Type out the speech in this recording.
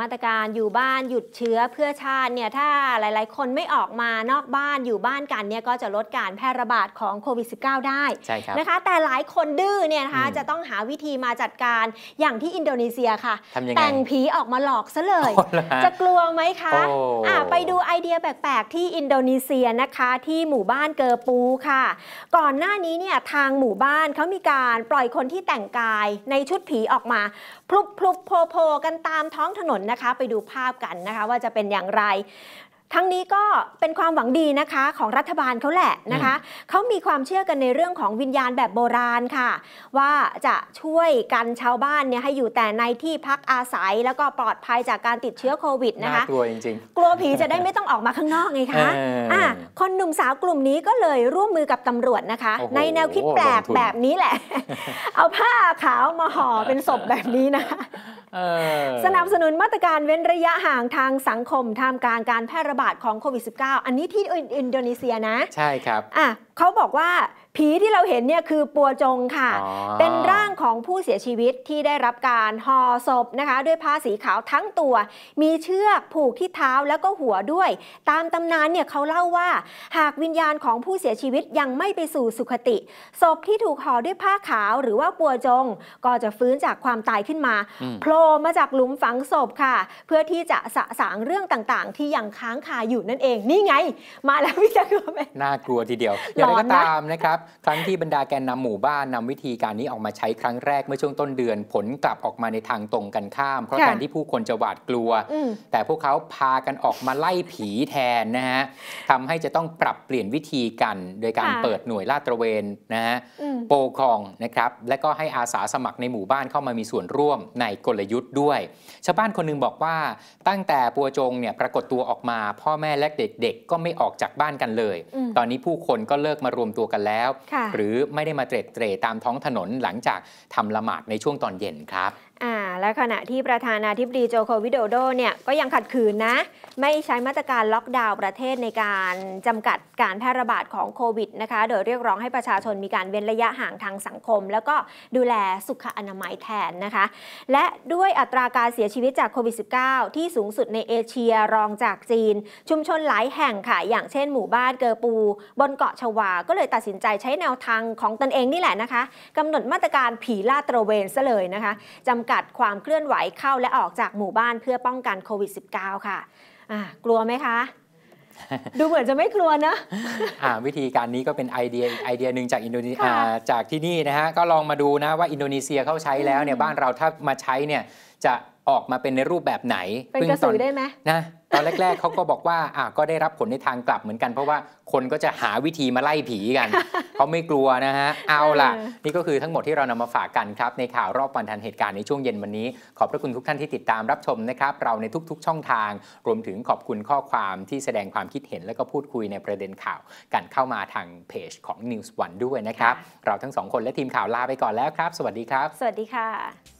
มาตรการอยู่บ้านหยุดเชื้อเพื่อชาติเนี่ยถ้าหลายๆ คนไม่ออกมานอกบ้านอยู่บ้านกันเนี่ยก็จะลดการแพร่ระบาดของโควิด -19 ได้ใช่ครับนะคะ แต่หลายคนดื้อเนี่ยนะคะจะต้องหาวิธีมาจัดการอย่างที่อินโดนีเซียค่ะ แต่งผีออกมาหลอกซะเลย จะกลัวไหมคะ อ่ะ ไปดูไอเดียแปลกๆ ที่อินโดนีเซียนะคะที่หมู่บ้านเกอร์ปูค่ะ ก่อนหน้านี้เนี่ยทางหมู่บ้านเขามีการปล่อยคนที่แต่งกายในชุดผีออกมาพลุบพลุบโพโพกันตามท้องถนนนนะคะไปดูภาพกันนะคะว่าจะเป็นอย่างไร ทั้งนี้ก็เป็นความหวังดีนะคะ ของรัฐบาลเขาแหละนะคะ เขามีความเชื่อกันในเรื่องของวิญญาณแบบโบราณค่ะ ว่าจะช่วยกันชาวบ้านเนี่ยให้อยู่แต่ในที่พักอาศัยแล้วก็ปลอดภัยจากการติดเชื้อโควิดนะคะกลัวจริงๆกลัวผีจะได้ไม่ต้องออกมาข้างนอกไงคะอ่าคนหนุ่มสาวกลุ่มนี้ก็เลยร่วมมือกับตำรวจนะคะ ในแนวคิดแปลกแบบนี้แหละ เอาผ้าขาวมาห่อเป็นศพแบบนี้นะสนับสนุนมาตรการเว้นระยะห่างทางสังคมท่ามกลางการแพร่ระบาดของโควิด -19 อันนี้ที่อินโดนีเซียนะ ใช่ครับอ่ะเขาบอกว่า ผีที่เราเห็นเนี่ยคือปัวจงค่ะ เป็นรของผู้เสียชีวิตที่ได้รับการห่อศพนะคะด้วยผ้าสีขาวทั้งตัว มีเชือกผูกที่เท้าแล้วก็หัวด้วย ตามตำนานเนี่ยเขาเล่าว่า หากวิญญาณของผู้เสียชีวิตยังไม่ไปสู่สุคติ ศพที่ถูกห่อด้วยผ้าขาวหรือว่าปัวจงก็จะฟื้นจากความตายขึ้นมาโผล่มาจากหลุมฝังศพค่ะ เพื่อที่จะสะสางเรื่องต่างๆ ที่ยังค้างคาอยู่นั่นเอง นี่ไงมาแล้วพี่จักวไหนน่ากลัวทีเดียวอย่างไรก็ตามนะครับครั้งที่บรรดาแกนนำหมู่บ้านนำวิธีการนี้ออกมาใช้ครั้งงแรกเมื่อช่วงต้นเดือนผลกลับออกมาในทางตรงกันข้าม เพราะแทนที่ผู้คนจะหวาดกลัว แต่พวกเขาพากันออกมาไล่ผีแทนนะฮะทำให้จะต้องปรับเปลี่ยนวิธีกันโดยการเปิดหน่วยลาดตระเวนนะฮะโปคองนะครับ และก็ให้อาสาสมัครในหมู่บ้านเข้ามามีส่วนร่วมในกลยุทธ์ด้วยชาวบ้านคนนึงบอกว่าตั้งแต่ปัวจงเนี่ยปรากฏตัวออกมา พ่อแม่และเด็กๆก็ไม่ออกจากบ้านกันเลย ตอนนี้ผู้คนก็เลิกมารวมตัวกันแล้ว หรือไม่ได้มาเตร่เตร่ตามท้องถนนหลังจากทำละหมาดในช่วงตอนเย็นครับอ่าและขณะที่ประธานาธิบดีโจโควิโดโดเนี่ยก็ยังขัดขืนนะ ไม่ใช้มาตรการล็อกดาวน์ประเทศในการจำกัดการแพร่ระบาดของโควิดนะคะโดยเรียกร้องให้ประชาชนมีการเว้นระยะห่างทางสังคม แล้วก็ดูแลสุขอนามัยแทนนะคะ และด้วยอัตราการเสียชีวิตจากโควิด -19 ที่สูงสุดในเอเชียรองจากจีน ชุมชนหลายแห่งค่ะอย่างเช่นหมู่บ้านเกอปู บนเกาะชวา ก็เลยตัดสินใจใช้แนวทางของตนเองนี่แหละนะคะกำหนดมาตรการผีล่าตระเวนซะเลยนะคะจำกัดความความเคลื่อนไหวเข้าและออกจากหมู่บ้านเพื่อป้องกันโควิด -19 ค่ะะกลัวไหมคะ ดูเหมือนจะไม่กลัวนะะวิธีการนี้ก็เป็นไอเดียไอเดียหนึ่งจากอินโดนีเซียจากที่นี่นะฮะ ก็ลองมาดูนะว่าอินโดนีเซียเขาใช้แล้วเนี่ยบ้านเราถ้ามาใช้เนี่ยจะออกมาเป็นในรูปแบบไหนเป็นกระสุนได้ไหมนะอนแรกๆเขาก็บอกว่าอ่าก็ได้รับผลในทางกลับเหมือนกัน เพราะว่าคนก็จะหาวิธีมาไล่ผีกันเขาไม่กลัวนะฮะเอาล่ะ นี่ก็คือทั้งหมดที่เรานำมาฝากกันครับในข่าวรอบวันทันเหตุการณ์ในช่วงเย็นวันนี้ ขอบพระคุณทุก ท่านที่ติดตามรับชมนะครับ เราในทุกๆช่องทาง รวมถึงขอบคุณข้อความที่แสดงความคิดเห็นและก็พูดคุยในประเด็นข่าวกันเข้ามาทางเพจของ News วันด้วยนะครับเราทั้งสองคนและทีมข่าวลาไปก่อนแล้วครับ สวัสดีครับ สวัสดีค่ะ